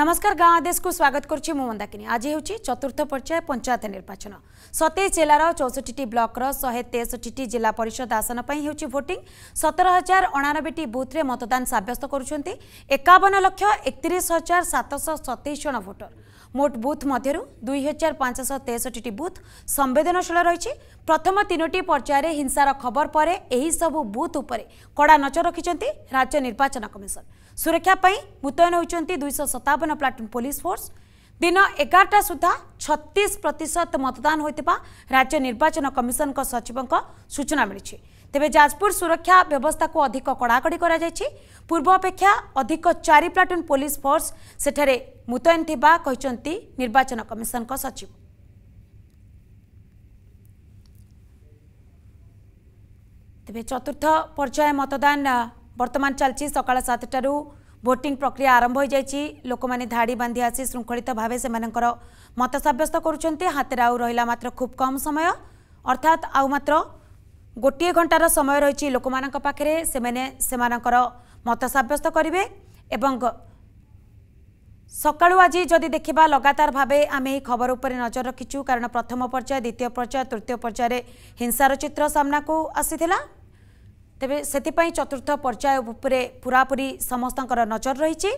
ନମସ୍କାର ଗାଁ ଆଦେଶକୁ ସ୍ୱାଗତ କରୁଛି ମୁଁ ମନ୍ଦାକିନୀ ଆଜି ହେଉଛି ଚତୁର୍ଥ ପର୍ଯ୍ୟାୟ ପଞ୍ଚାୟତ ନିର୍ବାଚନ ସତେଇଶ ଜିଲ୍ଲାର ଚଉଷଠିଟି ବ୍ଲକର ଶହେ ତେଷଠିଟି ଜିଲ୍ଲା ପରିଷଦ ଆସନ ପାଇଁ ହେଉଛି ଭୋଟିଂ ସତର ହଜାର ଅଣାନବେଟି ବୁଥ୍ରେ ମତଦାନ ସାବ୍ୟସ୍ତ କରୁଛନ୍ତି ଏକାବନ ଲକ୍ଷ ଏକତିରିଶ ହଜାର ସାତଶହ ସତେଇଶ ଜଣ ଭୋଟର ମୋଟ ବୁଥ୍ ମଧ୍ୟରୁ ଦୁଇ ହଜାର ପାଞ୍ଚଶହ ତେଷଠିଟି ବୁଥ୍ ସମ୍ବେଦନଶୀଳ ରହିଛି ପ୍ରଥମ ତିନୋଟି ପର୍ଯ୍ୟାୟରେ ହିଂସାର ଖବର ପରେ ଏହିସବୁ ବୁଥ୍ ଉପରେ କଡ଼ା ନଜର ରଖିଛନ୍ତି ରାଜ୍ୟ ନିର୍ବାଚନ କମିଶନ ସୁରକ୍ଷାପାଇଁ ମୁତୟନ ହୋଇଛନ୍ତି ଦୁଇଶହ ସତାବନ ପ୍ଲାଟୁନ୍ ପୋଲିସ ଫୋର୍ସ ଦିନ ଏଗାରଟା ସୁଦ୍ଧା ଛତିଶ ପ୍ରତିଶତ ମତଦାନ ହୋଇଥିବା ରାଜ୍ୟ ନିର୍ବାଚନ କମିଶନଙ୍କ ସଚିବଙ୍କ ସୂଚନା ମିଳିଛି ତେବେ ଯାଜପୁର ସୁରକ୍ଷା ବ୍ୟବସ୍ଥାକୁ ଅଧିକ କଡ଼ାକଡ଼ି କରାଯାଇଛି ପୂର୍ବ ଅପେକ୍ଷା ଅଧିକ ଚାରି ପ୍ଲାଟୁନ୍ ପୋଲିସ ଫୋର୍ସ ସେଠାରେ ମୁତୟନ ଥିବା କହିଛନ୍ତି ନିର୍ବାଚନ କମିଶନଙ୍କ ସଚିବ ତେବେ ଚତୁର୍ଥ ପର୍ଯ୍ୟାୟ ମତଦାନ ବର୍ତ୍ତମାନ ଚାଲିଛି ସକାଳ ସାତଟାରୁ ଭୋଟିଂ ପ୍ରକ୍ରିୟା ଆରମ୍ଭ ହୋଇଯାଇଛି ଲୋକମାନେ ଧାଡ଼ି ବାନ୍ଧି ଆସି ଶୃଙ୍ଖଳିତ ଭାବେ ସେମାନଙ୍କର ମତ ସାବ୍ୟସ୍ତ କରୁଛନ୍ତି ହାତରେ ଆଉ ରହିଲା ମାତ୍ର ଖୁବ୍ କମ୍ ସମୟ ଅର୍ଥାତ୍ ଆଉ ମାତ୍ର ଗୋଟିଏ ଘଣ୍ଟାର ସମୟ ରହିଛି ଲୋକମାନଙ୍କ ପାଖରେ ସେମାନେ ସେମାନଙ୍କର ମତ ସାବ୍ୟସ୍ତ କରିବେ ଏବଂ ସକାଳୁ ଆଜି ଯଦି ଦେଖିବା ଲଗାତାର ଭାବେ ଆମେ ଏହି ଖବର ଉପରେ ନଜର ରଖିଛୁ କାରଣ ପ୍ରଥମ ପର୍ଯ୍ୟାୟ ଦ୍ୱିତୀୟ ପର୍ଯ୍ୟାୟ ତୃତୀୟ ପର୍ଯ୍ୟାୟରେ ହିଂସାର ଚିତ୍ର ସାମ୍ନାକୁ ଆସିଥିଲା ତେବେ ସେଥିପାଇଁ ଚତୁର୍ଥ ପର୍ଯ୍ୟାୟ ଉପରେ ପୁରାପୁରି ସମସ୍ତଙ୍କର ନଜର ରହିଛି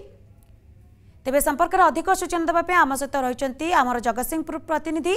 ତେବେ ସମ୍ପର୍କରେ ଅଧିକ ସୂଚନା ଦେବା ପାଇଁ ଆମ ସହିତ ରହିଛନ୍ତି ଆମର ଜଗତସିଂହପୁର ପ୍ରତିନିଧି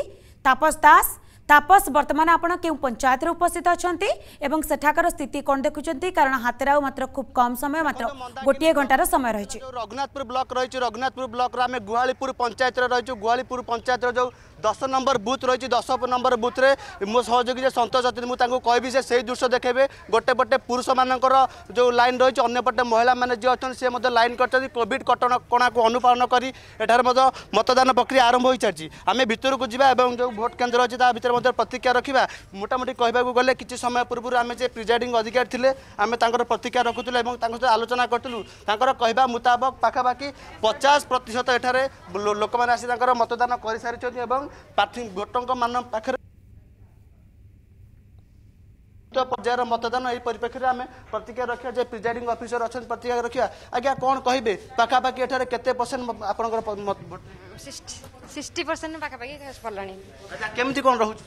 ତାପସ ଦାସ ତାପସ ବର୍ତ୍ତମାନ ଆପଣ କେଉଁ ପଞ୍ଚାୟତରେ ଉପସ୍ଥିତ ଅଛନ୍ତି ଏବଂ ସେଠାକାର ସ୍ଥିତି କ'ଣ ଦେଖୁଛନ୍ତି କାରଣ ହାତରେ ଆଉ ମାତ୍ର ଖୁବ୍ କମ୍ ସମୟ ମାତ୍ର ଗୋଟିଏ ଘଣ୍ଟାର ସମୟ ରହିଛି ରଘୁନାଥପୁର ବ୍ଲକ ରହିଛି ରଘୁନାଥପୁର ବ୍ଲକର ଆମେ ଗୁହାଳିପୁର ପଞ୍ଚାୟତରେ ରହିଛୁ ଗୁହାଳିପୁର ପଞ୍ଚାୟତର ଯେଉଁ দশ নম্বর বুথ রয়েছে দশ নম্বর বুথরে মো সহযোগী যে সন্তোষ অতিথি মু তাঁকু কবি যে সেই দৃশ্য দেখাইবে গোটে পটে পুরুষ মানকর যে লাইন রয়েছে অন্যপটে মহিলা মানে যে অনেক সে মধ্যে লাইন করছেন কোভিড কটকণাকে অনুপালন করে এঠার মধ্যে মতদান প্রক্রিয়া আরম্ভ হয়ে চালছে আমি ভিতরক যা এবং যে ভোট কেন্দ্র আছে তা ভিতরে মধ্যে প্রতিক্রিয়া রাখা মোটামুটি কহবাকে গেলে কিছু সময় পূর্ব আমি যে প্রিজাইডিং অধিকারী লে আমি তাঁর প্রতিক্রিয়া রাখুলু এবং তাঁর সহ আলোচনা করুলু তাঁর কহবা মুতাবক পাখাপাখি পচাশ প্রত এঠার লোক মানে আসি তাঁর মতদান করে সারি এবং ପ୍ରାର୍ଥୀ ଭୋଟରଙ୍କମାନଙ୍କ ପାଖରେ ପର୍ଯ୍ୟାୟର ମତଦାନ ଏହି ପରିପ୍ରେକ୍ଷୀରେ ଆମେ ପ୍ରତିକ୍ରିୟା ରଖିବା ଯେ ପ୍ରିଜାଇଡିଂ ଅଫିସର ଅଛନ୍ତି ପ୍ରତିକ୍ରିୟା ରଖିବା ଆଜ୍ଞା କ'ଣ କହିବେ ପାଖାପାଖି ଏଠାରେ କେତେ ପରସେଣ୍ଟ ଆପଣଙ୍କର ସିକ୍ସଟି ପରସେଣ୍ଟ ପାଖାପାଖି ପଡ଼ିଲାଣି କେମିତି କ'ଣ ରହୁଛି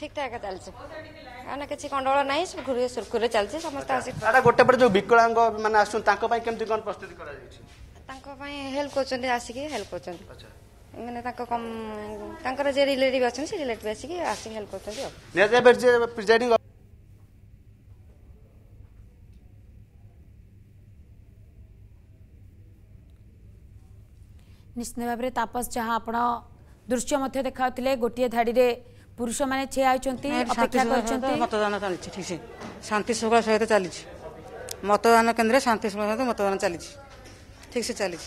ଠିକ୍ ଠାକ୍ ଚାଲିଛି କାରଣ କିଛି ଗଣ୍ଡଗୋଳ ନାହିଁ ଘୁରେ ସୁରୁଖୁରୁରେ ଚାଲିଛି ସମସ୍ତେ ଆସି ଗୋଟେ ପଟେ ଯେଉଁ ବିକଳାଙ୍ଗ ମାନେ ଆସୁଛନ୍ତି ତାଙ୍କ ପାଇଁ କେମିତି କ'ଣ ପ୍ରସ୍ତୁତି କରାଯାଇଛି ତାଙ୍କ ପାଇଁ ହେଲ୍ପ କରୁଛନ୍ତି ଆସିକି ହେଲ୍ପ କରୁଛନ୍ତି ମାନେ ତାଙ୍କ ତାଙ୍କର ଯେ ରିଲେଟିଭ୍ ଅଛନ୍ତି ସେ ରିଲେଟିଭ୍ ଆସିକି ଆସିକି ହେଲ୍ପ କରୁଛନ୍ତି ଆଉ ନିଶ୍ଚିତ ଭାବରେ ତାପସ ଯାହା ଆପଣ ଦୃଶ୍ୟ ମଧ୍ୟ ଦେଖାଉଥିଲେ ଗୋଟିଏ ଧାଡ଼ିରେ ପୁରୁଷମାନେ ଛିଡ଼ା ହୋଇଛନ୍ତି ଅପେକ୍ଷା ମତଦାନ ଚାଲିଛି ଠିକ୍ ସେ ଶାନ୍ତି ଶୃଙ୍ଖଳା ସହିତ ଚାଲିଛି ମତଦାନ କେନ୍ଦ୍ରରେ ଶାନ୍ତି ଶୃଙ୍ଖଳା ସହିତ ମତଦାନ ଚାଲିଛି ଠିକ୍ ସେ ଚାଲିଛି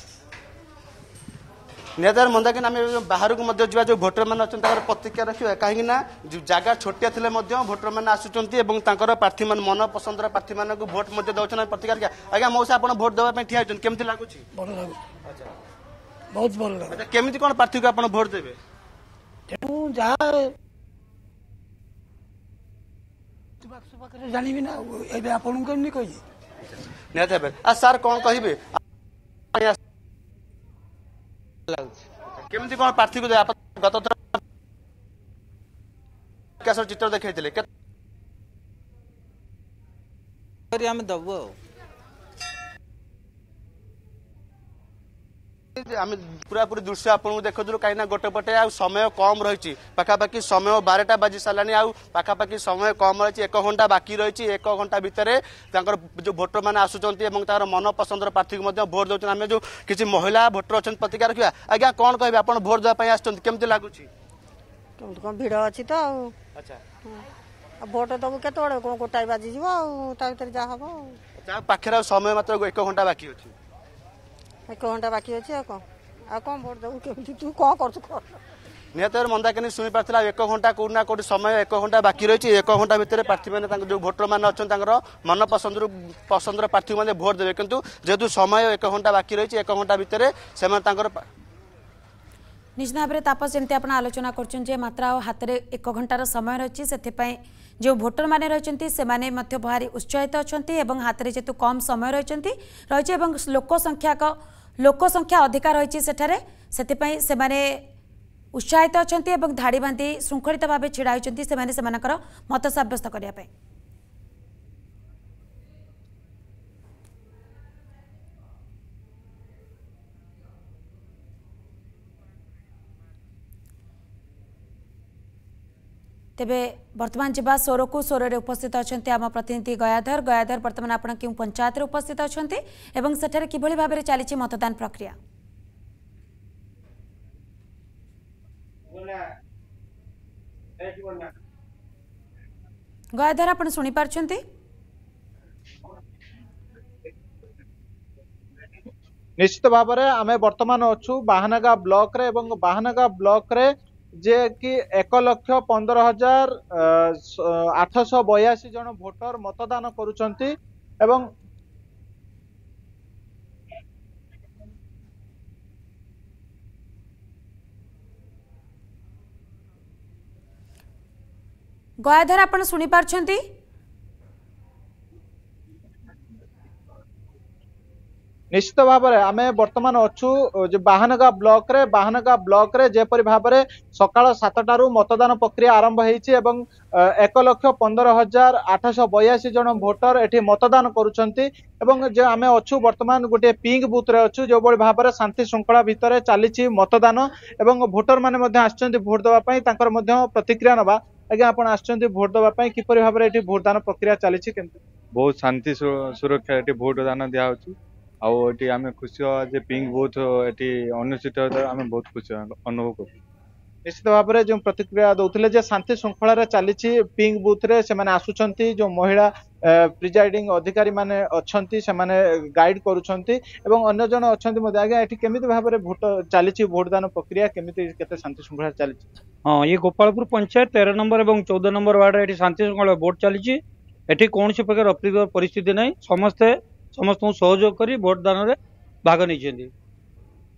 ନିରାଧାର ମନ୍ଦାକିନି ଆମେ ବାହାରକୁ ମଧ୍ୟ ଯିବା ଯେଉଁ ଭୋଟରମାନେ ଅଛନ୍ତି ତାଙ୍କର ପ୍ରତିକ୍ରିୟା ରଖିବା କାହିଁକି ନା ଜାଗା ଛୋଟିଆ ଥିଲେ ମଧ୍ୟ ଭୋଟରମାନେ ଆସୁଛନ୍ତି ଏବଂ ତାଙ୍କର ପ୍ରାର୍ଥୀମାନେ ମନ ପସନ୍ଦର ପ୍ରାର୍ଥୀମାନଙ୍କୁ ଭୋଟ ମଧ୍ୟ ଦେଉଛନ୍ତି ଆମେ ପ୍ରତିକ୍ରିୟା ରଖିବା ଆଜ୍ଞା ମଉସା ଆପଣ ଭୋଟ ଦେବା ପାଇଁ ଠିଆ ହେଉଛନ୍ତି କେମିତି ଲାଗୁଛି ଭଲ ଲାଗୁଛି ବହୁତ ଭଲ ଲାଗୁଛି କେମିତି କ'ଣ ପ୍ରାର୍ଥୀକୁ ଆପଣ ଭୋଟ ଦେବେ ତେଣୁ ଯାହା ପାଖରେ ଜାଣିବି ନା ଏବେ ଆପଣଙ୍କୁ କେମିତି କହିବି ନିହାତି ଭାବେ ଆଉ ସାର୍ କ'ଣ କହିବେ ଲାଗୁଛି କେମିତି କଣ ପ୍ରାର୍ଥୀକୁ ଗତ ଥର ବିକାଶର ଚିତ୍ର ଦେଖେଇଥିଲେ ଆମେ ଦେବୁ ଆଉ আমি পুরাপুরি দৃশ্য আপনার দেখুলু কিনা গোটে পটে আয় কম রয়েছে পাখাপাখি সময় বারোটা বাজি সারা আখাপাখি সময় কম রয়েছে এক ঘন্টা বাকি রয়েছে এক ঘন্টা ভিতরে তাঁর যে ভোটর মানে আসুচার এবং তার মন পসন্দর প্রার্থী ভোট দেওয়া আমি যে কিছু মহিলা ভোটর অনেক প্রতিকা রাখা আজ্ঞা কম কে আপনার ভোট দেওয়া আসছেন কমিটি লাগুছি ভিড় অছি তো আচ্ছা ভোট দেবু কেতবে গোটাই বাজিযোগ তা ভিতরে যা হব পাখে সময় মাত্র এক ঘন্টা বাকি অছি ଏକ ଘଣ୍ଟା ବାକି ଅଛି ଆଉ କ'ଣ ଆଉ କ'ଣ ଭୋଟ ଦେବୁ କେମିତି ତୁ କ'ଣ କରୁଛୁ କର ନିହାତି ଭାବରେ ମନ୍ଦାକିନୀ ଶୁଣିପାରିଥିଲା ଏକ ଘଣ୍ଟା କେଉଁଠି ନା କେଉଁଠି ସମୟ ଏକ ଘଣ୍ଟା ବାକି ରହିଛି ଏକ ଘଣ୍ଟା ଭିତରେ ପ୍ରାର୍ଥୀମାନେ ତାଙ୍କ ଯେଉଁ ଭୋଟରମାନେ ଅଛନ୍ତି ତାଙ୍କର ମନ ପସନ୍ଦରୁ ପସନ୍ଦର ପ୍ରାର୍ଥୀମାନେ ଭୋଟ ଦେବେ କିନ୍ତୁ ଯେହେତୁ ସମୟ ଏକ ଘଣ୍ଟା ବାକି ରହିଛି ଏକ ଘଣ୍ଟା ଭିତରେ ସେମାନେ ତାଙ୍କର ନିଶ୍ଚିତ ଭାବରେ ତାପସ ଯେମିତି ଆପଣ ଆଲୋଚନା କରୁଛନ୍ତି ଯେ ମାତ୍ର ଆଉ ହାତରେ ଏକ ଘଣ୍ଟାର ସମୟ ରହିଛି ସେଥିପାଇଁ ଯେଉଁ ଭୋଟରମାନେ ରହିଛନ୍ତି ସେମାନେ ମଧ୍ୟ ଭାରି ଉତ୍ସାହିତ ଅଛନ୍ତି ଏବଂ ହାତରେ ଯେହେତୁ କମ୍ ସମୟ ରହିଛନ୍ତି ଏବଂ ଲୋକ ସଂଖ୍ୟାକ লোক সংখ্যা অধিকা রয়েছে সেঠারে সেপাই সে উৎসাহিত অনেক এবং ধাড়ি বাঁধি শৃঙ্খলিত ভাবে ছিড়া হয়েছেন সে মত সাব্যস্ত করা तेरे बर्तमान जावा सोर को सोर में उस्थित अच्छा आम प्रतिनिधि गयाधर गयाधर बर्तमान आप पंचायत में उस्थित अच्छा सेठे कि भाव में चली मतदान प्रक्रिया गयाधर आप निश्चित भाव में आम बर्तमान अच्छा बाहनगा ब्लक बाहनगा ब्लक्रे ଯେ କି ଏକ ଲକ୍ଷ ପନ୍ଦର ହଜାର ଆଠଶହ ବୟାଅଶୀ ଜଣ ଭୋଟର ମତଦାନ କରୁଛନ୍ତି ଏବଂ ଗୟାଧର ଆପଣ ଶୁଣିପାରୁଛନ୍ତି ନିଶ୍ଚିତ ଭାବରେ ଆମେ ବର୍ତ୍ତମାନ ଅଛୁ ବାହାନଗା ବ୍ଲକରେ ବାହାନଗା ବ୍ଲକରେ ଯେପରି ଭାବରେ ସକାଳ ସାତଟାରୁ ମତଦାନ ପ୍ରକ୍ରିୟା ଆରମ୍ଭ ହେଇଛି ଏବଂ ଏକ ଲକ୍ଷ ପନ୍ଦର ହଜାର ଆଠଶହ ବୟାଅଶୀ ଜଣ ଭୋଟର ଏଠି ମତଦାନ କରୁଛନ୍ତି ଏବଂ ଯେ ଆମେ ଅଛୁ ବର୍ତ୍ତମାନ ଗୋଟିଏ ପିଙ୍କ ବୁଥରେ ଅଛୁ ଯେଉଁଭଳି ଭାବରେ ଶାନ୍ତି ଶୃଙ୍ଖଳା ଭିତରେ ଚାଲିଛି ମତଦାନ ଏବଂ ଭୋଟରମାନେ ମଧ୍ୟ ଆସିଛନ୍ତି ଭୋଟ ଦେବା ପାଇଁ ତାଙ୍କର ମଧ୍ୟ ପ୍ରତିକ୍ରିୟା ନେବା ଆଜ୍ଞା ଆପଣ ଆସିଛନ୍ତି ଭୋଟ ଦେବା ପାଇଁ କିପରି ଭାବରେ ଏଠି ଭୋଟଦାନ ପ୍ରକ୍ରିୟା ଚାଲିଛି କେମିତି ବହୁତ ଶାନ୍ତି ସୁରକ୍ଷା ଏଠି ଭୋଟଦାନ ଦିଆହେଉଛି ଆଉ ଏଠି ଆମେ ଖୁସି ହେବା ଯେ ପିଙ୍କ୍ ବୁଥ ଏଠି ଅନୁଷ୍ଠିତ ହେଉଥିବାରୁ ଆମେ ବହୁତ ଖୁସି ଅନୁଭବ କରୁ ନିଶ୍ଚିତ ଭାବରେ ଯେଉଁ ପ୍ରତିକ୍ରିୟା ଦେଉଥିଲେ ଯେ ଶାନ୍ତି ଶୃଙ୍ଖଳାରେ ଚାଲିଛି ପିଙ୍କ୍ ବୁଥ୍ରେ ସେମାନେ ଆସୁଛନ୍ତି ଯେଉଁ ମହିଳା ପ୍ରିଜାଇଡିଂ ଅଧିକାରୀମାନେ ଅଛନ୍ତି ସେମାନେ ଗାଇଡ୍ କରୁଛନ୍ତି ଏବଂ ଅନ୍ୟ ଜଣ ଅଛନ୍ତି ମଧ୍ୟ ଆଜ୍ଞା ଏଠି କେମିତି ଭାବରେ ଭୋଟ ଚାଲିଛି ଭୋଟଦାନ ପ୍ରକ୍ରିୟା କେମିତି କେତେ ଶାନ୍ତି ଶୃଙ୍ଖଳା ଚାଲିଛି ହଁ ଇଏ ଗୋପାଳପୁର ପଞ୍ଚାୟତ ତେର ନମ୍ବର ଏବଂ ଚଉଦ ନମ୍ବର ୱାର୍ଡରେ ଏଠି ଶାନ୍ତି ଶୃଙ୍ଖଳା ଭୋଟ ଚାଲିଛି ଏଠି କୌଣସି ପ୍ରକାର ଅପ୍ରୀତିକର ପରିସ୍ଥିତି ନାହିଁ ସମସ୍ତେ ସମସ୍ତଙ୍କୁ ସହଯୋଗ କରି ଭୋଟ ଦାନରେ ଭାଗ ନେଇଛନ୍ତି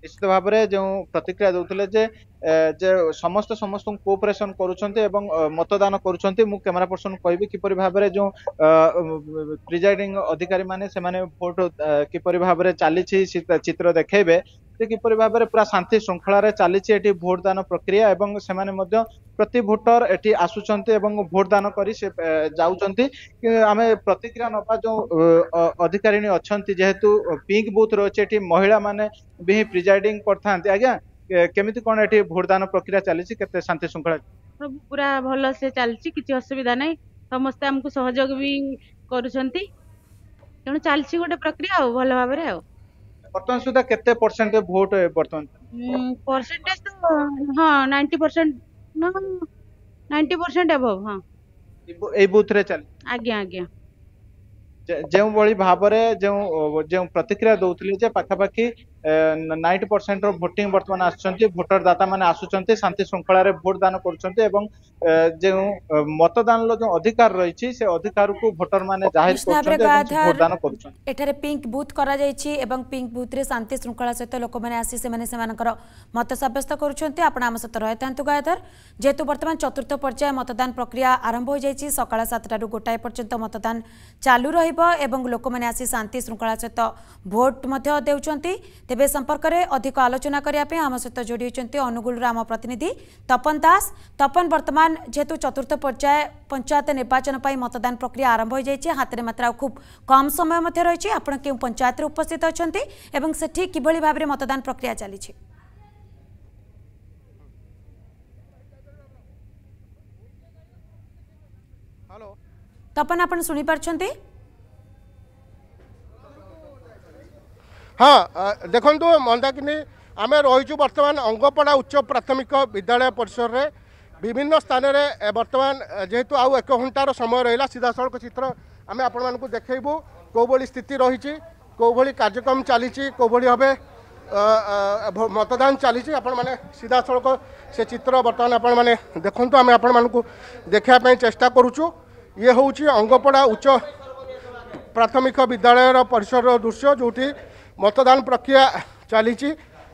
ନିଶ୍ଚିତ ଭାବରେ ଯେଉଁ ପ୍ରତିକ୍ରିୟା ଦେଉଥିଲେ ଯେ ଯେ ସମସ୍ତେ ସମସ୍ତଙ୍କୁ କୋପରେସନ କରୁଛନ୍ତି ଏବଂ ମତଦାନ କରୁଛନ୍ତି ମୁଁ କ୍ୟାମେରା ପର୍ସନ କହିବି କିପରି ଭାବରେ ଯେଉଁ ପ୍ରିଜାଇଡିଂ ଅଧିକାରୀମାନେ ସେମାନେ ଭୋଟ କିପରି ଭାବରେ ଚାଲିଛି ଚିତ୍ର ଦେଖେଇବେ ଯେ କିପରି ଭାବରେ ପୁରା ଶାନ୍ତି ଶୃଙ୍ଖଳାରେ ଚାଲିଛି ଏଠି ଭୋଟଦାନ ପ୍ରକ୍ରିୟା ଏବଂ ସେମାନେ ମଧ୍ୟ ପ୍ରତି ଭୋଟର ଏଠି ଆସୁଛନ୍ତି ଏବଂ ଭୋଟଦାନ କରି ସେ ଯାଉଛନ୍ତି ଆମେ ପ୍ରତିକ୍ରିୟା ନେବା ଯେଉଁ ଅଧିକାରିଣୀ ଅଛନ୍ତି ଯେହେତୁ ପିଙ୍କ ବୁଥ୍ ରହିଛି ଏଠି ମହିଳାମାନେ ବି ହିଁ ପ୍ରିଜାଇଡିଂ କରିଥାନ୍ତି ଆଜ୍ଞା କେମିତି କ'ଣ ଏଠି ଭୋଟଦାନ ପ୍ରକ୍ରିୟା ଚାଲିଛି କେତେ ଶାନ୍ତି ଶୃଙ୍ଖଳା ସବୁ ପୁରା ଭଲସେ ଚାଲିଛି କିଛି ଅସୁବିଧା ନାହିଁ ସମସ୍ତେ ଆମକୁ ସହଯୋଗ ବି କରୁଛନ୍ତି ତେଣୁ ଚାଲିଛି ଗୋଟେ ପ୍ରକ୍ରିୟା ଆଉ ଭଲ ଭାବରେ ଆଉ ବର୍ତ୍ତମାନ ସୁଦ୍ଧା କେତେ ପରସେଣ୍ଟ ଭୋଟ ବର୍ତ୍ତମାନ ପରସେଣ୍ଟେଜ ତ ହଁ ନାଇଣ୍ଟି ପରସେଣ୍ଟ ନାଇଣ୍ଟି ପରସେଣ୍ଟ ଏଭବ୍ ହଁ ଏଇ ବୁଥରେ ଚାଲି ଆଜ୍ଞା ଆଜ୍ଞା ଯେଉଁଭଳି ଭାବରେ ଯେଉଁ ଯେଉଁ ପ୍ରତିକ୍ରିୟା ଦଉଥିଲେ ଯେ ପାଖାପାଖି নাইনটি ପରସେଣ୍ଟର ଭୋଟିଂ ବର୍ତ୍ତମାନ ଆସୁଛନ୍ତି ଭୋଟର ଦାତାମାନେ ଆସୁଛନ୍ତି ଶାନ୍ତି ଶୃଙ୍ଖଳାରେ ଭୋଟ ଦାନ କରୁଛନ୍ତି ଏବଂ ଯେଉଁ ମତଦାନର ଯେଉଁ ଅଧିକାର ରହିଛି ସେ ଅଧିକାରକୁ ଭୋଟରମାନେ ଜାହିର କରୁଛନ୍ତି ଏବଂ ଭୋଟ ଦାନ କରୁଛନ୍ତି ଏଠାରେ ପିଙ୍କ ବୁଥ କରାଯାଇଛି ଏବଂ ପିଙ୍କ ବୁଥରେ ଶାନ୍ତି ଶୃଙ୍ଖଳା ସହିତ ଲୋକମାନେ ଆସି ସେମାନେ ସେମାନଙ୍କର ମତ ସାବ୍ୟସ୍ତ କରୁଛନ୍ତି ଆପଣ ଆମ ସହିତ ରହିଥାନ୍ତୁ ଗାୟଧର ଯେହେତୁ ବର୍ତ୍ତମାନ ଚତୁର୍ଥ ପର୍ଯ୍ୟାୟ ମତଦାନ ପ୍ରକ୍ରିୟା ଆରମ୍ଭ ହୋଇଯାଇଛି ସକାଳ ସାତଟାରୁ ଗୋଟାଏ ପର୍ଯ୍ୟନ୍ତ ମତଦାନ ଚାଲୁ ରହିବ ଏବଂ ଲୋକମାନେ ଆସି ଶାନ୍ତି ଶୃଙ୍ଖଳା ସହିତ ଭୋଟ ମଧ୍ୟ ଦେଉଛନ୍ତି ତେବେ ଏ ସମ୍ପର୍କରେ ଅଧିକ ଆଲୋଚନା କରିବା ପାଇଁ ଆମ ସହିତ ଯୋଡ଼ି ହୋଇଛନ୍ତି ଅନୁଗୁଳର ଆମ ପ୍ରତିନିଧି ତପନ ଦାସ ତପନ ବର୍ତ୍ତମାନ ଯେହେତୁ ଚତୁର୍ଥ ପର୍ଯ୍ୟାୟ ପଞ୍ଚାୟତ ନିର୍ବାଚନ ପାଇଁ ମତଦାନ ପ୍ରକ୍ରିୟା ଆରମ୍ଭ ହୋଇଯାଇଛି ହାତରେ ମାତ୍ର ଆଉ ଖୁବ୍ କମ୍ ସମୟ ମଧ୍ୟ ରହିଛି ଆପଣ କେଉଁ ପଞ୍ଚାୟତରେ ଉପସ୍ଥିତ ଅଛନ୍ତି ଏବଂ ସେଠି କିଭଳି ଭାବରେ ମତଦାନ ପ୍ରକ୍ରିୟା ଚାଲିଛି ତପନ ଆପଣ ଶୁଣିପାରୁଛନ୍ତି ହଁ ଦେଖନ୍ତୁ ମନ୍ଦାକିନି ଆମେ ରହିଛୁ ବର୍ତ୍ତମାନ ଅଙ୍ଗପଡ଼ା ଉଚ୍ଚ ପ୍ରାଥମିକ ବିଦ୍ୟାଳୟ ପରିସରରେ ବିଭିନ୍ନ ସ୍ଥାନରେ ବର୍ତ୍ତମାନ ଯେହେତୁ ଆଉ ଏକ ଘଣ୍ଟାର ସମୟ ରହିଲା ସିଧାସଳଖ ଚିତ୍ର ଆମେ ଆପଣମାନଙ୍କୁ ଦେଖାଇବୁ କେଉଁଭଳି ସ୍ଥିତି ରହିଛି କେଉଁଭଳି କାର୍ଯ୍ୟକ୍ରମ ଚାଲିଛି କେଉଁଭଳି ଭାବେ ମତଦାନ ଚାଲିଛି ଆପଣମାନେ ସିଧାସଳଖ ସେ ଚିତ୍ର ବର୍ତ୍ତମାନ ଆପଣମାନେ ଦେଖନ୍ତୁ ଆମେ ଆପଣମାନଙ୍କୁ ଦେଖାଇବା ପାଇଁ ଚେଷ୍ଟା କରୁଛୁ ଇଏ ହେଉଛି ଅଙ୍ଗପଡ଼ା ଉଚ୍ଚ ପ୍ରାଥମିକ ବିଦ୍ୟାଳୟର ପରିସରର ଦୃଶ୍ୟ ଯେଉଁଠି ମତଦାନ ପ୍ରକ୍ରିୟା ଚାଲିଛି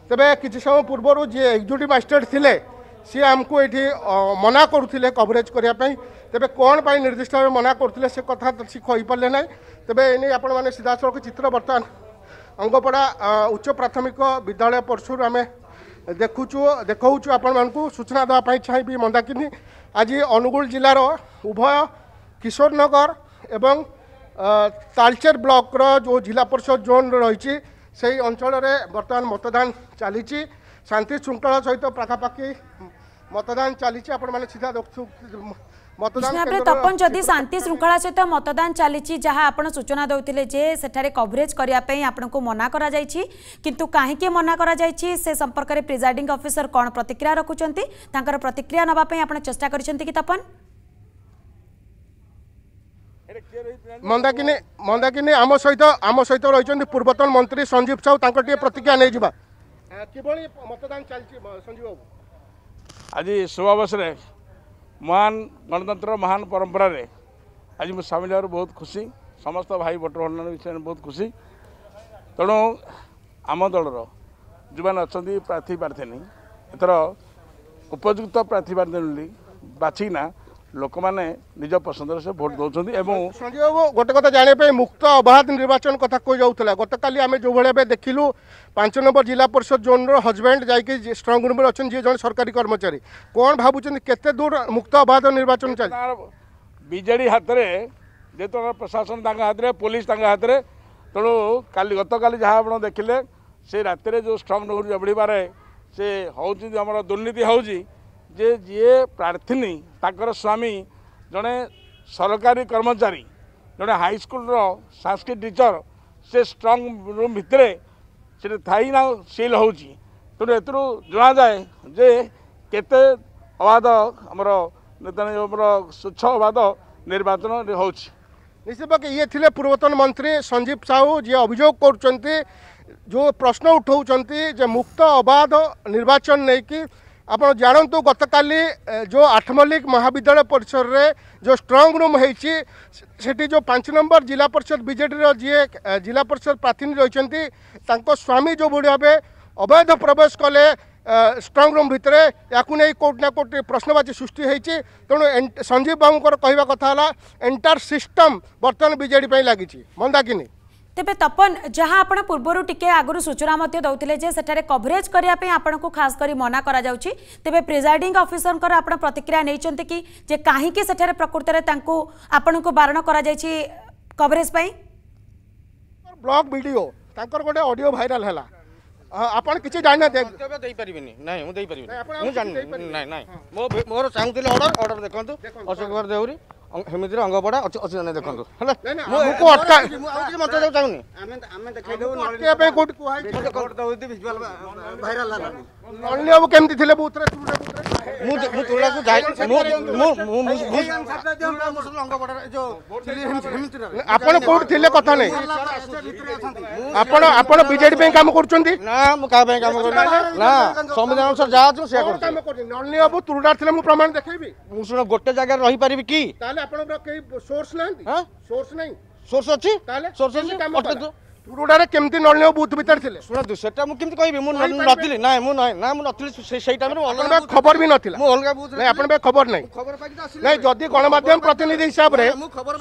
ତେବେ କିଛି ସମୟ ପୂର୍ବରୁ ଯିଏ ଏକ୍ଜିକ୍ୟୁଟିଭ୍ ମାଜିଷ୍ଟ୍ରେଟ୍ ଥିଲେ ସିଏ ଆମକୁ ଏଠି ମନା କରୁଥିଲେ କଭରେଜ୍ କରିବା ପାଇଁ ତେବେ କ'ଣ ପାଇଁ ନିର୍ଦ୍ଦିଷ୍ଟ ଭାବେ ମନା କରୁଥିଲେ ସେ କଥା ସେ କହିପାରିଲେ ନାହିଁ ତେବେ ଏ ନେଇ ଆପଣମାନେ ସିଧାସଳଖ ଚିତ୍ର ବର୍ତ୍ତମାନ ଅଙ୍ଗପଡ଼ା ଉଚ୍ଚ ପ୍ରାଥମିକ ବିଦ୍ୟାଳୟ ପରଶୁରୁ ଆମେ ଦେଖୁଛୁ ଦେଖାଉଛୁ ଆପଣମାନଙ୍କୁ ସୂଚନା ଦେବା ପାଇଁ ଚାହିଁବି ମନ୍ଦାକିନି ଆଜି ଅନୁଗୁଳ ଜିଲ୍ଲାର ଉଭୟ କିଶୋରନଗର ଏବଂ ତାଳଚେର ବ୍ଲକର ଯେଉଁ ଜିଲ୍ଲା ପରିଷଦ ଜୋନ୍ ରହିଛି সেই অঞ্চলরে বর্তমান মতদান চালিছি শান্তি শৃঙ্খলা সহিত পাখাপাখি মতদান চালিছি আপনার সিধা নিশ্চিত তপন যদি শান্তি শৃঙ্খলা সহিত মতদান চালিছি যা আপনার সূচনা দেলে যে সেঠারে কভরেজ করা আপনার মনা করা যাই কিন্তু কাহিকি মনা করা যাই সে সম্পর্কের প্রিজাইডিং অফিসর কোণ প্রতিক্রিয়া রাখুন তাঁর প্রতিক্রিয়া নেওয়া আপনার চেষ্টা করছেন কি তপন ମନ୍ଦାକିନି ମନ୍ଦାକିନି ଆମ ସହିତ ଆମ ସହିତ ରହିଛନ୍ତି ପୂର୍ବତନ ମନ୍ତ୍ରୀ ସଞ୍ଜୀବ ସାହୁ ତାଙ୍କର ଟିକେ ପ୍ରତିକ୍ରିୟା ନେଇଯିବା କିଭଳି ମତଦାନ ଚାଲିଛି ସଞ୍ଜୀବ ବାବୁ ଆଜି ଶୁଭ ଅବସରରେ ମହାନ ଗଣତନ୍ତ୍ର ମହାନ ପରମ୍ପରାରେ ଆଜି ମୁଁ ସାମିଲ ହେବାରୁ ବହୁତ ଖୁସି ସମସ୍ତ ଭାଇ ଭୋଟର ଭଣ୍ଡାର ବିଷୟରେ ବହୁତ ଖୁସି ତେଣୁ ଆମ ଦଳର ଯେଉଁମାନେ ଅଛନ୍ତି ପ୍ରାର୍ଥୀ ପ୍ରାର୍ଥିନୀ ଏଥର ଉପଯୁକ୍ତ ପ୍ରାର୍ଥୀ ପ୍ରାର୍ଥିନୀ ବାଛିକିନା ଲୋକମାନେ ନିଜ ପସନ୍ଦରେ ସେ ଭୋଟ ଦେଉଛନ୍ତି ଏବଂ ସଞ୍ଜୀବ ଗୋଟେ କଥା ଜାଣିବା ପାଇଁ ମୁକ୍ତ ଅବାଧ ନିର୍ବାଚନ କଥା କୁହାଯାଉଥିଲା ଗତକାଲି ଆମେ ଯେଉଁଭଳିଆ ଏବେ ଦେଖିଲୁ ପାଞ୍ଚ ନମ୍ବର ଜିଲ୍ଲା ପରିଷଦ ଜୋନ୍ର ହଜବେଣ୍ଡ ଯାଇକି ଷ୍ଟ୍ରଙ୍ଗ ରୁମ୍ରେ ଅଛନ୍ତି ଯିଏ ଜଣେ ସରକାରୀ କର୍ମଚାରୀ କ'ଣ ଭାବୁଛନ୍ତି କେତେ ଦୂର ମୁକ୍ତ ଅବାଧ ନିର୍ବାଚନ ଚାଲିଛି ବିଜେଡ଼ି ହାତରେ ଯେତେବେଳେ ପ୍ରଶାସନ ତାଙ୍କ ହାତରେ ପୋଲିସ ତାଙ୍କ ହାତରେ ତେଣୁ କାଲି ଗତକାଲି ଯାହା ଆପଣ ଦେଖିଲେ ସେ ରାତିରେ ଯେଉଁ ଷ୍ଟ୍ରଙ୍ଗ ରୁମ୍ରୁ ଚବଡ଼ିବାରେ ସେ ହେଉଛି ଆମର ଦୁର୍ନୀତି ହେଉଛି ଯେ ଯିଏ ପ୍ରାର୍ଥିନୀ ତାଙ୍କର ସ୍ୱାମୀ ଜଣେ ସରକାରୀ କର୍ମଚାରୀ ଜଣେ ହାଇସ୍କୁଲର ସାଂସ୍କ୍ରିଟ ଟିଚର ସେ ଷ୍ଟ୍ରଙ୍ଗ ରୁମ୍ ଭିତରେ ସେଠି ଥାଇ ନା ସିଲ୍ ହେଉଛି ତେଣୁ ଏଥିରୁ ଜଣାଯାଏ ଯେ କେତେ ଅବାଧ ଆମର ଆମର ସ୍ୱଚ୍ଛ ଅବାଧ ନିର୍ବାଚନରେ ହେଉଛି ନିଶ୍ଚିତ ପକ୍ଷେ ଇଏ ଥିଲେ ପୂର୍ବତନ ମନ୍ତ୍ରୀ ସଞ୍ଜୀବ ସାହୁ ଯିଏ ଅଭିଯୋଗ କରୁଛନ୍ତି ଯେଉଁ ପ୍ରଶ୍ନ ଉଠାଉଛନ୍ତି ଯେ ମୁକ୍ତ ଅବାଧ ନିର୍ବାଚନ ନେଇକି आप जानतु गत काली जो आठ मल्लिक महाविद्यालय परिसर में जो स्ट्रंग रूम होती जो पांच नंबर जिला परिषद बीजेडी जी जिला परिषद प्रार्थी रही स्वामी जो भाव अवैध प्रवेश कले स्ट्रंग रूम भितर या कोट ना कोट प्रश्नवाची सृष्टि तेणु संजीव बाबू कहवा कथा एंटायर सिस्टम बर्तमान विजेड लगी मंदाकिनी তেবে তপন যা আপনার পূর্বর টিকি আগর সূচনা দৌলে যে সেটার কভরেজ করা আপনার খাস করে মনা করা যাচ্ছে তবে প্রিজাইডিং অফিসর আপনার প্রতিক্রিয়া নিয়েছেন কি যে কী সেটার প্রকৃতরে তাঁকু আপনার বারণ করা যাই কভরেজ পাই ব্লগ ভিডিও তাঁকর গোটে অডিও ভাইরাল হেলা ଆପଣ କିଛି ଜାଣିନାହାନ୍ତି ବକ୍ତବ୍ୟ ଦେଇପାରିବିନି ନାଇଁ ମୁଁ ଦେଇପାରିବିନି ମୁଁ ଜାଣିନି ନାଇଁ ନାଇଁ ମୋ ମୋର ଚାହୁଁଥିଲେ ଅର୍ଡ଼ର ଅର୍ଡ଼ର ଦେଖନ୍ତୁ ଅଶୋକ କୁମାର ଦେହୁରୀ अङाइन ଲଢ଼ିଲେ ହବ କେମିତି ଥିଲେ ବୁଥରେ ଆପଣ କୋଉଠି ଥିଲେ କଥା ନାହିଁ ଆପଣ ଆପଣ ବିଜେଡି ପାଇଁ କାମ କରୁଛନ୍ତି ନା ମୁଁ କାହା ପାଇଁ କାମ କରୁନି ନା ସମ୍ବିଧାନ ଅନୁସାରେ ଯାହା ଅଛି ସେ କରୁଛି କାମ କରୁଛି ନଳିନୀ ବାବୁ ତୁରୁଡାର ଥିଲେ ମୁଁ ପ୍ରମାଣ ଦେଖେଇବି ମୁଁ ଶୁଣ ଗୋଟେ ଜାଗାରେ ରହିପାରିବି କି ତାହେଲେ ଆପଣଙ୍କର କେହି ସୋର୍ସ ନାହାନ୍ତି ସୋର୍ସ ନାହିଁ ସୋର୍ସ ଅଛି ତାହେଲେ ସୋର୍ସ ଅଛି କାମ পুরোটারে কেমতি নলনীয় বুথ ভিতরে ছিলে শুনতু সেটা মু কেমতি কইবি মু নথিলি না মু নাই না মু নথিলি সেই টাইমে অলগা খবর বি নথিলা মু অলগা বুথ নাই আপনার খবর নাই খবর পাকি আসলে নাই যদি গণমাধ্যম প্রতিনিধি হিসাবরে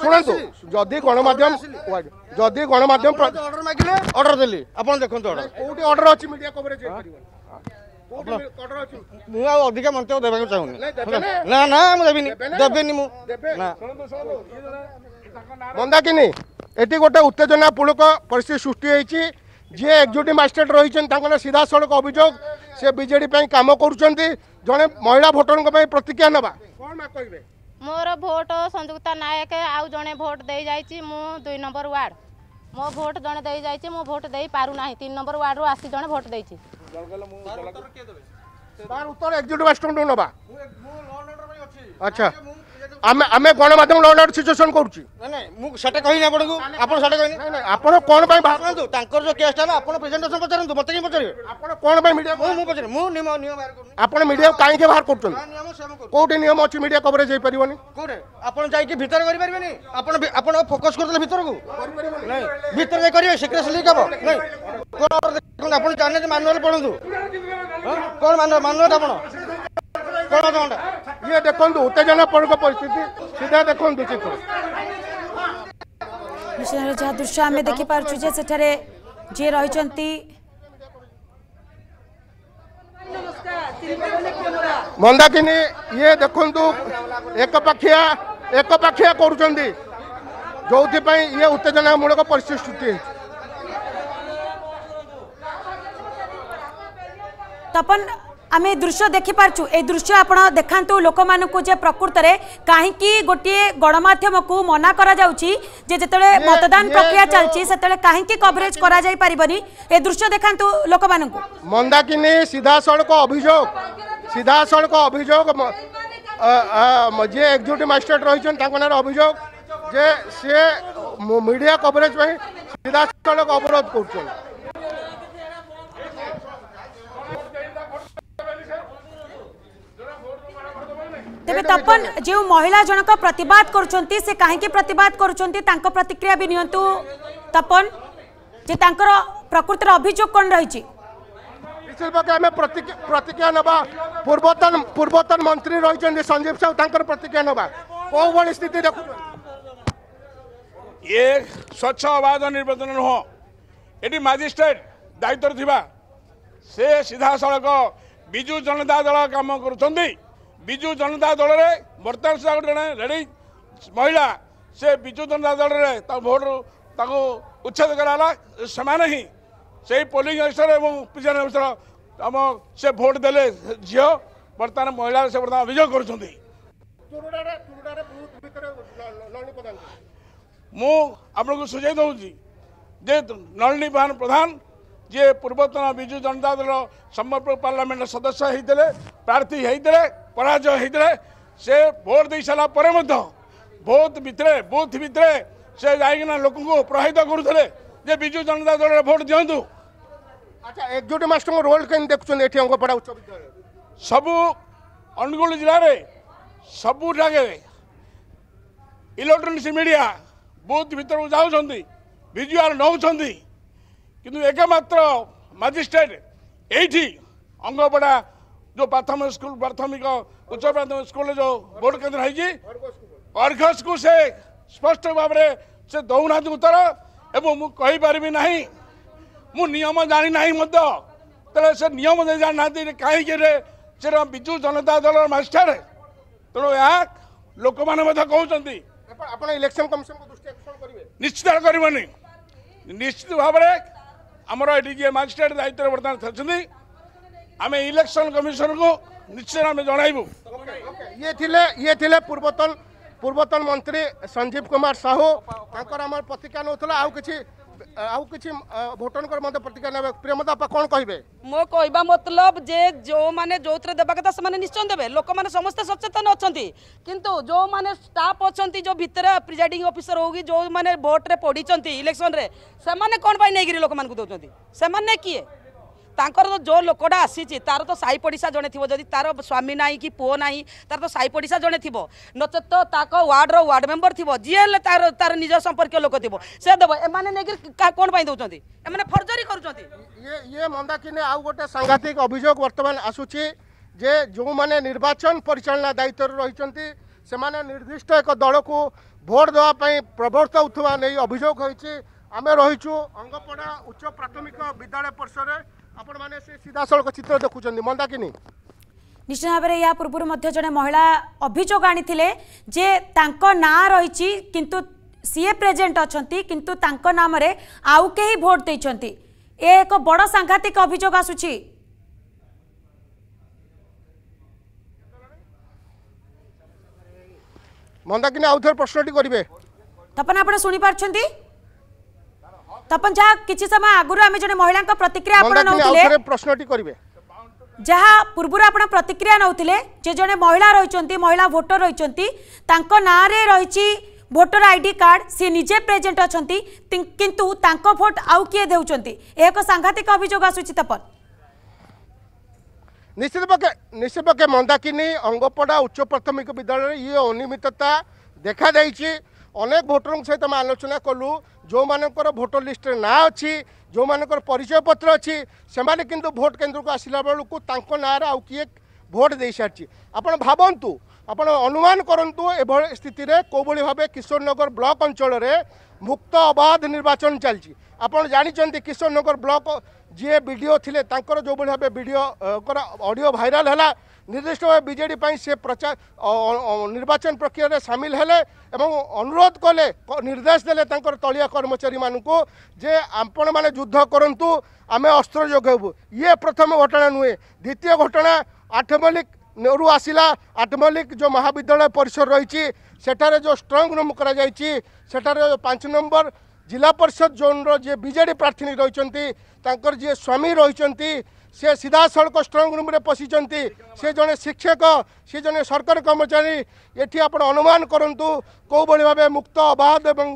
শুনতু যদি গণমাধ্যম যদি গণমাধ্যম অর্ডার মাগিলে অর্ডার দেলি আপন দেখুন অর্ডার কোটি অর্ডার আছে মিডিয়া কভারেজ করিবা ମୁଁ ଆଉ ଅଧିକା ମନ୍ତବ୍ୟ ଦେବାକୁ ଚାହୁଁନି ନା ନା ମୁଁ ଦେବିନି ଦେବିନି ମୁଁ ନା মন্দাকিনি এটি গোটে উত্তেজনাপূর্ণক পরিস্থিতি সৃষ্টি হয়েছে যে একজুটি ম্যাজিস্ট্রেট রয়েছেন তাঁর সিধাসলখ অভিযোগ সে বিজেডি কাম করছেন জনে মহিলা ভোটর প্রতিক্রিয়া নেওয়া ମୋର ଭୋଟ ସଂଯୁକ୍ତା ନାୟକ ଆଉ ଜଣେ ওয়ার্ড ଦେଇଯାଇଛି ମୁଁ ଦୁଇ ନମ୍ବର ୱାର୍ଡ଼ ମୋ ଭୋଟ ଜଣେ ଦେଇଯାଇଛି ମୁଁ ଭୋଟ ଦେଇପାରୁନାହିଁ ତିନି ନମ୍ବର ୱାର୍ଡ଼ରୁ ଆସି ଜଣେ ଭୋଟ ଦେଇଛି ଉତ୍ତର ଏକ୍ଜିକ୍ୟୁଟିଭ୍ ନେବା আচ্ছা ଆମେ ଆମେ ଗଣମାଧ୍ୟମ ଲଣ୍ଡର ସିଚୁଏସନ୍ କରୁଛି ମୁଁ ସେଟା କହିନି ଆପଣଙ୍କୁ ଆପଣ ସେଟା କହିନି ଆପଣ କ'ଣ ପାଇଁ ଭାବନ୍ତୁ ତାଙ୍କର ଯେଉଁ କେସ୍ଟା ନା ଆପଣ ପ୍ରେଜେଣ୍ଟେସନ୍ ପଚାରନ୍ତୁ ମୋତେ କାହିଁ ପଚାରିବେ ଆପଣ କ'ଣ ପାଇଁ ମିଡ଼ିଆ ମୁଁ ମୁଁ ପଚାରିବି ମୁଁ ନିୟମ ନିୟମ ବାହାର କରୁନି ଆପଣ ମିଡ଼ିଆ କାହିଁକି ବାହାର କରୁଛନ୍ତି କୋଉଠି ନିୟମ ଅଛି ମିଡ଼ିଆ କଭରେଜ୍ ହେଇପାରିବନି କୋଉଠି ଆପଣ ଯାଇକି ଭିତରେ କରିପାରିବେନି ଆପଣ ଆପଣ ଫୋକସ୍ କରୁଥିଲେ ଭିତରକୁ ନାଇଁ ଭିତରେ ଯାଇ କରିବେ ସିକ୍ରେଟ୍ ଲିକ୍ ହେବ ନାଇଁ କ'ଣ ଆପଣ ଜାଣିନାହାନ୍ତି ମାନୁଆଲ୍ ପଢ଼ନ୍ତୁ କ'ଣ ମାନୁଆଲ୍ ମାନୁଆଲ୍ ଆପଣ କଳା ଦଣ୍ଡା ଇଏ ଦେଖନ୍ତୁ ଉତ୍ତେଜନାପୂର୍ଣ୍ଣ ପରିସ୍ଥିତି ସିଧା ଦେଖନ୍ତୁ ଚିତ୍ର ନିଶ୍ଚିତ ଭାବେ ଯାହା ଦୃଶ୍ୟ ଆମେ ଦେଖିପାରୁଛୁ ଯେ ସେଠାରେ ଯିଏ ରହିଛନ୍ତି ମନ୍ଦାକିନି ଇଏ ଦେଖନ୍ତୁ ଏକପାଖିଆ ଏକପାଖିଆ କରୁଛନ୍ତି ଯେଉଁଥିପାଇଁ ଇଏ ଉତ୍ତେଜନାମୂଳକ ପରିସ୍ଥିତି ସୃଷ୍ଟି ହେଇଛି ତପନ आम दृश्य देखिपारु ए दृश्य आपण देखातु लोक जे प्रकृत कहीं गोटे गणमाध्यम को मना करते मतदान प्रक्रिया चलती से कहीं कभरेज कराई दृश्य देखातु लोक मंदाकिनी सीधा सड़क अभियोग सीधा सड़क अभियोग जी एक्जिक्यूटिव मजिस्ट्रेट रही अभियोग मीडिया कवरेज सीधा सड़क अवरोध कर तबे तपन जेउ महिला जनक प्रतिवाद करचंती से काहे के प्रतिवाद करचंती तांको प्रतिक्रिया भी नियंतु तपन जे तांकर प्रकृतर अभिजोग कोन रहिचि विशेष पके हमें प्रतिक्रिया नबा पूर्वतन पूर्वतन मंत्री रहिचंती संजीव साहू तांकर प्रतिक्रिया नबा को बल स्थिति देखु ये स्वच्छ आवाज निर्वाचन विजु जनता दल रे बर्तमान सुधा गोटे लेडी महिला से विजु जनता दल रे भोट उच्छेद कराला से ही पोलिंग अफिसर और पिजन अफिसर आम से भोट दे झी बर्तमान महिला से बर्तमान अभियोग कर सुझे दौजी नलिनी बहन प्रधान जे पूर्वतन विजु जनता दल समबलपुर पार्लमेंट सदस्य होते प्रार्थी होते ପରାଜୟ ହେଇଥିଲେ ସେ ଭୋଟ୍ ଦେଇସାରିଲା ପରେ ମଧ୍ୟ ବୁଥ୍ ଭିତରେ ବୁଥ୍ ଭିତରେ ସେ ଯାଇକିନା ଲୋକଙ୍କୁ ପ୍ରଭାବିତ କରୁଥିଲେ ଯେ ବିଜୁ ଜନତା ଦଳର ଭୋଟ୍ ଦିଅନ୍ତୁ ଆଚ୍ଛା ଏକ୍ଜିକ୍ୟୁଟିଭ ମାଷ୍ଟରଙ୍କ ରୋଲ୍ କେମିତି ଦେଖୁଛନ୍ତି ଏଠି ଅଙ୍ଗପଡ଼ା ଉଚ୍ଚ ବିଦ୍ୟାଳୟ ସବୁ ଅନୁଗୁଳ ଜିଲ୍ଲାରେ ସବୁ ଜାଗାରେ ଇଲେକ୍ଟ୍ରୋନିକ୍ସ ମିଡ଼ିଆ ବୁଥ୍ ଭିତରକୁ ଯାଉଛନ୍ତି ଭିଜୁଆଲ୍ ନେଉଛନ୍ତି କିନ୍ତୁ ଏକମାତ୍ର ମାଜିଷ୍ଟ୍ରେଟ୍ ଏଇଠି ଅଙ୍ଗପଡ଼ା जो प्राथमिक स्कूल प्राथमिक उच्च प्राथमिक स्कूल जो भोट केन्द्र है अर्घस को से स्पष्ट भाव में से दौना उत्तर एवं मुझे ना मुम जाणी ना तेरे से नियम दे जाना कहीं से विजु जनता दल मास्टर तेणु यह लोक मैंने कहते ଆପଣ ଇଲେକ୍ସନ କମିଶନଙ୍କ ଦୃଷ୍ଟି ଆକର୍ଷଣ କରିବେ ନିଶ୍ଚିତ କରିବନି ନିଶ୍ଚିତ ଭାବରେ ଆମର ଏଠି ଯିଏ ମାଜିଷ୍ଟ୍ରେଟ୍ ଦାୟିତ୍ୱରେ ବର୍ତ୍ତମାନ ଅଛନ୍ତି ଆମେ ଇଲେକ୍ସନ କମିଶନକୁ ନିଶ୍ଚୟ ଆମେ ଜଣାଇବୁ ଇଏ ଥିଲେ ଇଏ ଥିଲେ ପୂର୍ବତନ ପୂର୍ବତନ ମନ୍ତ୍ରୀ ସଞ୍ଜୀବ କୁମାର ସାହୁ ତାଙ୍କର ଆମର ପ୍ରତିଜ୍ଞା ନେଉଥିଲା ଆଉ କିଛି ଆଉ କିଛି ଭୋଟରଙ୍କର ମଧ୍ୟ ପ୍ରତିଜ୍ଞା ନେବେ ପ୍ରେମଦା ବାପା କ'ଣ କହିବେ ମୋ କହିବା ମତଲବ ଯେ ଯେଉଁମାନେ ଯେଉଁଥିରେ ଦେବା କଥା ସେମାନେ ନିଶ୍ଚୟ ଦେବେ ଲୋକମାନେ ସମସ୍ତେ ସଚେତନ ଅଛନ୍ତି କିନ୍ତୁ ଯେଉଁମାନେ ଷ୍ଟାଫ୍ ଅଛନ୍ତି ଯେଉଁ ଭିତରେ ପ୍ରିଜାଇଡିଂ ଅଫିସର ହଉ କି ଯେଉଁମାନେ ଭୋଟରେ ପଡ଼ିଛନ୍ତି ଇଲେକ୍ସନରେ ସେମାନେ କ'ଣ ପାଇଁ ନେଇକିରି ଲୋକମାନଙ୍କୁ ଦେଉଛନ୍ତି ସେମାନେ କିଏ ତାଙ୍କର ତ ଯେଉଁ ଲୋକଟା ଆସିଛି ତାର ତ ସାହି ପଡ଼ିଶା ଜଣେ ଥିବ ଯଦି ତାର ସ୍ୱାମୀ ନାହିଁ କି ପୁଅ ନାହିଁ ତାର ତ ସାହି ପଡ଼ିଶା ଜଣେ ଥିବ ନଚେତ ତାଙ୍କ ୱାର୍ଡ଼ର ୱାର୍ଡ଼ ମେମ୍ବର ଥିବ ଯିଏ ହେଲେ ତାର ତାର ନିଜ ସମ୍ପର୍କୀୟ ଲୋକ ଥିବ ସେ ଦେବ ଏମାନେ ନେଇକି କ'ଣ ପାଇଁ ଦେଉଛନ୍ତି ଏମାନେ ଫର୍ଜରୀ କରୁଛନ୍ତି ଇଏ ମନ୍ଦାକିନି ଆଉ ଗୋଟେ ସାଂଘାତିକ ଅଭିଯୋଗ ବର୍ତ୍ତମାନ ଆସୁଛି ଯେ ଯେଉଁମାନେ ନିର୍ବାଚନ ପରିଚାଳନା ଦାୟିତ୍ୱରେ ରହିଛନ୍ତି ସେମାନେ ନିର୍ଦ୍ଦିଷ୍ଟ ଏକ ଦଳକୁ ଭୋଟ ଦେବା ପାଇଁ ପ୍ରବର୍ତ୍ତାଉଥିବା ନେଇ ଅଭିଯୋଗ ହୋଇଛି ଆମେ ରହିଛୁ ଅଙ୍ଗପଡ଼ା ଉଚ୍ଚ ପ୍ରାଥମିକ ବିଦ୍ୟାଳୟ ପରିସରରେ ଆପଣ ମାନେ ସେ ସିଧାସଳଖ ଚିତ୍ର ଦେଖୁଛନ୍ତି ମନ୍ଦା କି ନିଶ୍ଚିତ ଭାବରେ ଏହା ପୂର୍ବରୁ ମଧ୍ୟ ଜଣେ ମହିଳା ଅଭିଯୋଗ ଆଣିଥିଲେ ଯେ ତାଙ୍କ ନାଁ ରହିଛି କିନ୍ତୁ ସିଏ ପ୍ରେଜେଣ୍ଟ ଅଛନ୍ତି କିନ୍ତୁ ତାଙ୍କ ନାମରେ ଆଉ କେହି ଭୋଟ ଦେଇଛନ୍ତି ଏ ଏକ ବଡ଼ ସାଂଘାତିକ ଅଭିଯୋଗ ଆସୁଛି ପ୍ରଶ୍ନଟି କରିବେ ତାପରେ ଆପଣ ଶୁଣିପାରୁଛନ୍ତି তপন যা কিছু সময় আগর আমি জন মহিলা প্রতিক্রিয়া আপনার নৌলে প্রশ্নটি করবে যা পূর্বর আপনার প্রতিক্রিয়া নৌলে যে জন মহিলা রয়েছেন মহিলা ভোটর রয়েছেন তাঁর নাঁরে রয়েছে ভোটর আইডি কার্ড সি নিজে প্রেজেন্ট অনেক কিন্তু তাঁর ভোট আউ কি দেছেন এক সাংঘাতিক অভিযোগ আসুচি তপন নিশ্চিত পক্ষে নিশ্চিত পক্ষে মন্দাকিনী অঙ্গপড়া উচ্চ প্রাথমিক বিদ্যালয়ের ইয়ে অনিয়মিততা দেখা দিয়েছে অনেক ভোটরঙ্ সহিত আমি আলোচনা কলু ଯେଉଁମାନଙ୍କର ଭୋଟର ଲିଷ୍ଟରେ ନାଁ ଅଛି ଯେଉଁମାନଙ୍କର ପରିଚୟ ପତ୍ର ଅଛି ସେମାନେ କିନ୍ତୁ ଭୋଟ କେନ୍ଦ୍ରକୁ ଆସିଲା ବେଳକୁ ତାଙ୍କ ନାଁରେ ଆଉ କିଏ ଭୋଟ ଦେଇସାରିଛି ଆପଣ ଭାବନ୍ତୁ ଆପଣ ଅନୁମାନ କରନ୍ତୁ ଏଭଳି ସ୍ଥିତିରେ କେଉଁଭଳି ଭାବେ କିଶୋରନଗର ବ୍ଲକ ଅଞ୍ଚଳରେ ମୁକ୍ତ ଅବାଧ ନିର୍ବାଚନ ଚାଲିଛି ଆପଣ ଜାଣିଛନ୍ତି କିଶୋରନଗର ବ୍ଲକ ଯିଏ ବିଡ଼ିଓ ଥିଲେ ତାଙ୍କର ଯେଉଁଭଳି ଭାବେ ବିଡ଼ିଓଙ୍କର ଅଡ଼ିଓ ଭାଇରାଲ ହେଲା নির্দিষ্ট ভাবে বিজেডি পাই সে প্রচার নির্বাচন প্রক্রিয়ায় সামিল হলে এবং অনুরোধ কলে নির্দেশ দেলে তাঁর তলিয়া কর্মচারী মানুষ যে আপন মানে যুদ্ধ করতু আমি অস্ত্র যোগাইবু ইয়ে প্রথম ঘটনা নুহে দ্বিতীয় ঘটনা আঠমল্লিক রু আসিলা আটমল্লিক যে মহাবিদ্যালয় পরিসর রয়েছে সেটার যে স্ট্রং রুম করা যাই সেটার পাঁচ নম্বর জেলা পরিষদ জোনর যে বিজেডি প্রার্থী রয়েছেন তাঁর যে স্বামী রয়েছেন से सीधा सड़क स्ट्रंग रूम पशिं से जड़े शिक्षक से जड़े सरकार कर्मचारी ये आप अनुमान करूँ कौ भाव मुक्त अबाध एवं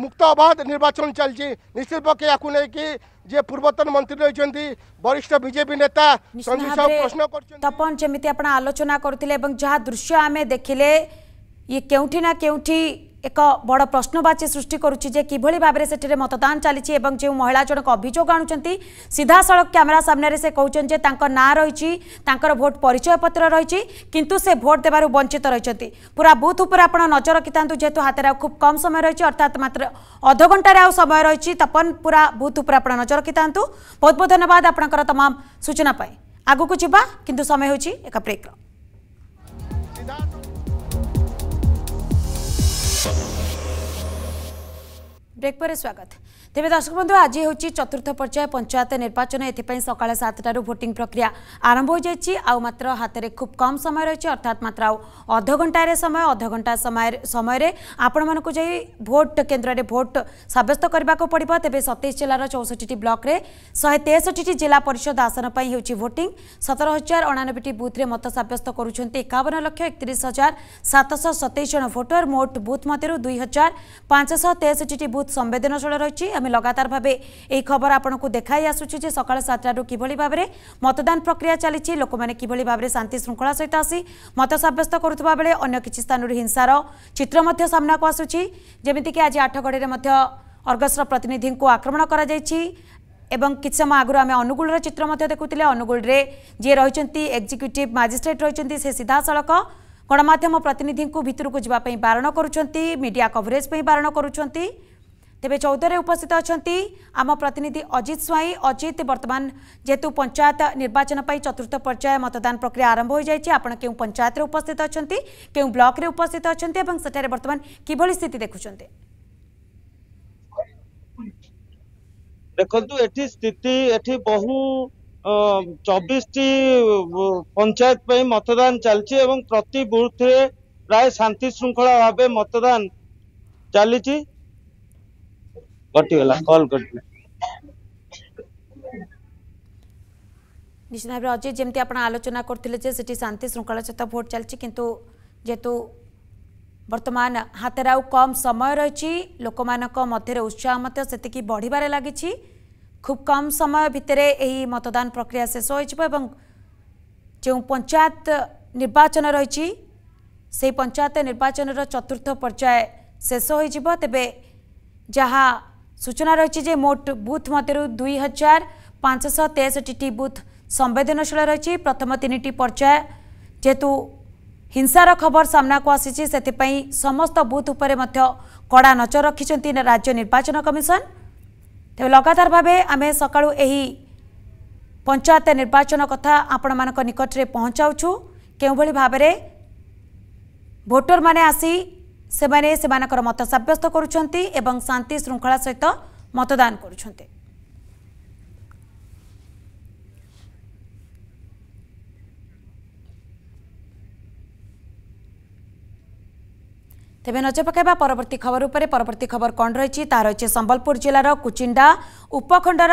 मुक्त अबाध निर्वाचन चलती निश्चित पक्ष या जे पूर्वतन मंत्री रही वरिष्ठ बीजेपी नेता प्रश्न करपन जमी आप आलोचना करें जहाँ दृश्य आम देखिले ये क्योंठी ना क्योंठी ଏକ ବଡ଼ ପ୍ରଶ୍ନବାଚୀ ସୃଷ୍ଟି କରୁଛି ଯେ କିଭଳି ଭାବରେ ସେଠାରେ ମତଦାନ ଚାଲିଛି ଏବଂ ଯେଉଁ ମହିଳା ଜଣକ ଅଭିଯୋଗ ଆଣୁଛନ୍ତି ସିଧାସଳଖ କ୍ୟାମେରା ସାମ୍ନାରେ ସେ କହୁଛନ୍ତି ଯେ ତାଙ୍କ ନାଁ ରହିଛି ତାଙ୍କର ଭୋଟ ପରିଚୟପତ୍ର ରହିଛି କିନ୍ତୁ ସେ ଭୋଟ ଦେବାରୁ ବଞ୍ଚିତ ରହିଛନ୍ତି ପୁରା ବୁଥ୍ ଉପରେ ଆପଣ ନଜର ରଖିଥାନ୍ତୁ ଯେହେତୁ ହାତରେ ଆଉ ଖୁବ୍ କମ୍ ସମୟ ରହିଛି ଅର୍ଥାତ୍ ମାତ୍ର ଅଧଘଣ୍ଟାରେ ଆଉ ସମୟ ରହିଛି ତପନ ପୁରା ବୁଥ୍ ଉପରେ ଆପଣ ନଜର ରଖିଥାନ୍ତୁ ବହୁତ ବହୁତ ଧନ୍ୟବାଦ ଆପଣଙ୍କର ତମାମ ସୂଚନା ପାଇଁ ଆଗକୁ ଯିବା କିନ୍ତୁ ସମୟ ହେଉଛି ଏକ ବ୍ରେକ୍ର ब्रेक पर स्वागत ତେବେ ଦର୍ଶକ ବନ୍ଧୁ ଆଜି ହେଉଛି ଚତୁର୍ଥ ପର୍ଯ୍ୟାୟ ପଞ୍ଚାୟତ ନିର୍ବାଚନ ଏଥିପାଇଁ ସକାଳ ସାତଟାରୁ ଭୋଟିଂ ପ୍ରକ୍ରିୟା ଆରମ୍ଭ ହୋଇଯାଇଛି ଆଉ ମାତ୍ର ହାତରେ ଖୁବ୍ କମ୍ ସମୟ ରହିଛି ଅର୍ଥାତ୍ ମାତ୍ର ଆଉ ଅଧଘଣ୍ଟାରେ ସମୟ ଅଧଘଣ୍ଟା ସମୟରେ ଆପଣମାନଙ୍କୁ ଯାଇ ଭୋଟ କେନ୍ଦ୍ରରେ ଭୋଟ ସାବ୍ୟସ୍ତ କରିବାକୁ ପଡ଼ିବ ତେବେ ସତେଇଶ ଜିଲ୍ଲାର ଚଉଷଠିଟି ବ୍ଲକରେ ଶହେ ତେଷଠିଟି ଜିଲ୍ଲା ପରିଷଦ ଆସନ ପାଇଁ ହେଉଛି ଭୋଟିଂ ସତର ହଜାର ଅଣାନବେଟି ବୁଥ୍ରେ ମତ ସାବ୍ୟସ୍ତ କରୁଛନ୍ତି ଏକାବନ ଲକ୍ଷ ଏକତିରିଶ ହଜାର ସାତଶହ ସତେଇଶ ଜଣ ଭୋଟର ମୋଟ ବୁଥ୍ ମଧ୍ୟରୁ ଦୁଇ ହଜାର ପାଞ୍ଚଶହ ତେଷଠିଟି ବୁଥ୍ ସମ୍ବେଦନଶୀଳ ରହିଛି আমি লগাতার ভাবে এই খবর আপনার দেখাই আসুছি যে সকাল সাতটার কিভাবে ভাবে মতদান প্রক্রিয়া চালছে লোক কিভাবে ভাবে শান্তি শৃঙ্খলা সহ আসি মত সাব্যস্ত করুবা বেড়ে অন্য কিছু স্থানের হিংসার চিত্র সামনাকু আসুছি যেমিতিকি আজ আঠগড়ে অর্গসর প্রতিনিধি আক্রমণ করা যাই এবং কিছু সময় আগর আমি অনুগুলর চিত্র দেখুলে অনুগুলের যে রয়েছেন এক্সিক্যুটিভ মাজিষ্ট্রেট রয়েছেন সে সিধাসলখ গণমাধ্যম প্রতিনিধি ভিতরক যা বারণ করুচার মিডিয়া কভরেজ বারণ করুচার ତେବେ ଚଉଦରେ ଉପସ୍ଥିତ ଅଛନ୍ତି ଆମ ପ୍ରତିନିଧି ଅଜିତ ସ୍ୱାଇଁ ଅଜିତ ବର୍ତ୍ତମାନ ଯେହେତୁ ପଞ୍ଚାୟତ ନିର୍ବାଚନ ପାଇଁ ଚତୁର୍ଥ ପର୍ଯ୍ୟାୟ ମତଦାନ ପ୍ରକ୍ରିୟା ଆରମ୍ଭ ହୋଇଯାଇଛି ଆପଣ କେଉଁ ପଞ୍ଚାୟତରେ ଉପସ୍ଥିତ ଅଛନ୍ତି କେଉଁ ବ୍ଲକରେ ଉପସ୍ଥିତ ଅଛନ୍ତି ଏବଂ ସେଠାରେ ବର୍ତ୍ତମାନ କିଭଳି ସ୍ଥିତି ଦେଖୁଛନ୍ତି ଦେଖନ୍ତୁ ଏଠି ସ୍ଥିତି ଏଠି ବହୁ ଚବିଶଟି ପଞ୍ଚାୟତ ପାଇଁ ମତଦାନ ଚାଲିଛି ଏବଂ ପ୍ରତି ବୁଥରେ ପ୍ରାୟ ଶାନ୍ତି ଶୃଙ୍ଖଳା ଭାବେ ମତଦାନ ଚାଲିଛି कटिगला निश्चित भाव अजय जमी आप आलोचना करते शांति श्रृंखला सहित भोट चलती किंतु जेहेतु बर्तमान हाथ आउ कम समय रही लोक मध्य उत्साह से बढ़वे लगी खूब कम समय भितर यही मतदान प्रक्रिया शेष हो जो पंचायत निर्वाचन रही पंचायत निर्वाचन चतुर्थ पर्याय शेष हो तेज जहाँ ସୂଚନା ରହିଛି ଯେ ମୋଟ ବୁଥ୍ ମଧ୍ୟରୁ ଦୁଇ ହଜାର ପାଞ୍ଚଶହ ତେଷଠିଟି ବୁଥ୍ ସମ୍ବେଦନଶୀଳ ରହିଛି ପ୍ରଥମ ତିନିଟି ପର୍ଯ୍ୟାୟ ଯେହେତୁ ହିଂସାର ଖବର ସାମ୍ନାକୁ ଆସିଛି ସେଥିପାଇଁ ସମସ୍ତ ବୁଥ୍ ଉପରେ ମଧ୍ୟ କଡ଼ା ନଜର ରଖିଛନ୍ତି ରାଜ୍ୟ ନିର୍ବାଚନ କମିଶନ ତେବେ ଲଗାତାର ଭାବେ ଆମେ ସକାଳୁ ଏହି ପଞ୍ଚାୟତ ନିର୍ବାଚନ କଥା ଆପଣମାନଙ୍କ ନିକଟରେ ପହଞ୍ଚାଉଛୁ କେଉଁଭଳି ଭାବରେ ଭୋଟରମାନେ ଆସି ସେମାନେ ସେମାନଙ୍କର ମତ ସାବ୍ୟସ୍ତ କରୁଛନ୍ତି ଏବଂ ଶାନ୍ତି ଶୃଙ୍ଖଳା ସହିତ ମତଦାନ କରୁଛନ୍ତି তেমনি নজর পকাইবা পরবর্তী খবর উপরে পরবর্তী খবর কণ রয়েছে তা রয়েছে সম্বলপুর জেলার কুচিন্ডা উপখণ্ডর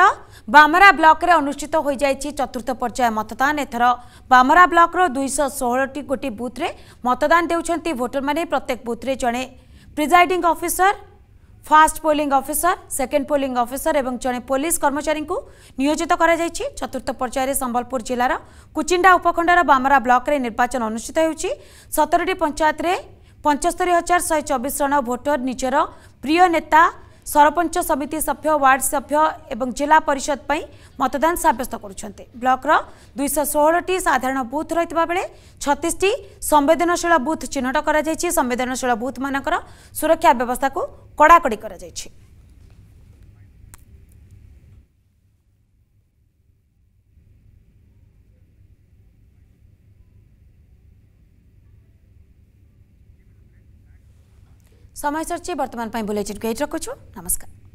বামরা ব্লকরে অনুষ্ঠিত হয়ে যাই চতুর্থ পর্যায়ে মতদান এথর বামরা ব্লকর দুইশ ষোহটি গোটি বুথরে মতদান দেউছেন ভোটর মানে প্রত্যেক বুথরে জনে presiding officer first polling officer second polling officer এবং জনে পুলিশ কর্মচারী নিয়োজিত করা যাই চতুর্থ পর্যায়ে সম্বলপুর জেলার কুচিন্ডা উপখণ্ডর বামরা ব্লকরে নির্বাচন অনুষ্ঠিত হচ্ছে সতেরটি পঞ্চায়েতরে ପଞ୍ଚସ୍ତରୀ ହଜାର ଶହେ ଚବିଶ ଜଣ ଭୋଟର ନିଜର ପ୍ରିୟ ନେତା ସରପଞ୍ଚ ସମିତି ସଭ୍ୟ ୱାର୍ଡ ସଭ୍ୟ ଏବଂ ଜିଲ୍ଲା ପରିଷଦ ପାଇଁ ମତଦାନ ସାବ୍ୟସ୍ତ କରୁଛନ୍ତି ବ୍ଲକର ଦୁଇଶହ ଷୋହଳଟି ସାଧାରଣ ବୁଥ୍ ରହିଥିବା ବେଳେ ଛତିଶଟି ସମ୍ବେଦନଶୀଳ ବୁଥ୍ ଚିହ୍ନଟ କରାଯାଇଛି ସମ୍ବେଦନଶୀଳ ବୁଥ୍ମାନଙ୍କର ସୁରକ୍ଷା ବ୍ୟବସ୍ଥାକୁ କଡ଼ାକଡ଼ି କରାଯାଇଛି समय समाचार वर्तमान बुलेटिन को रखु नमस्कार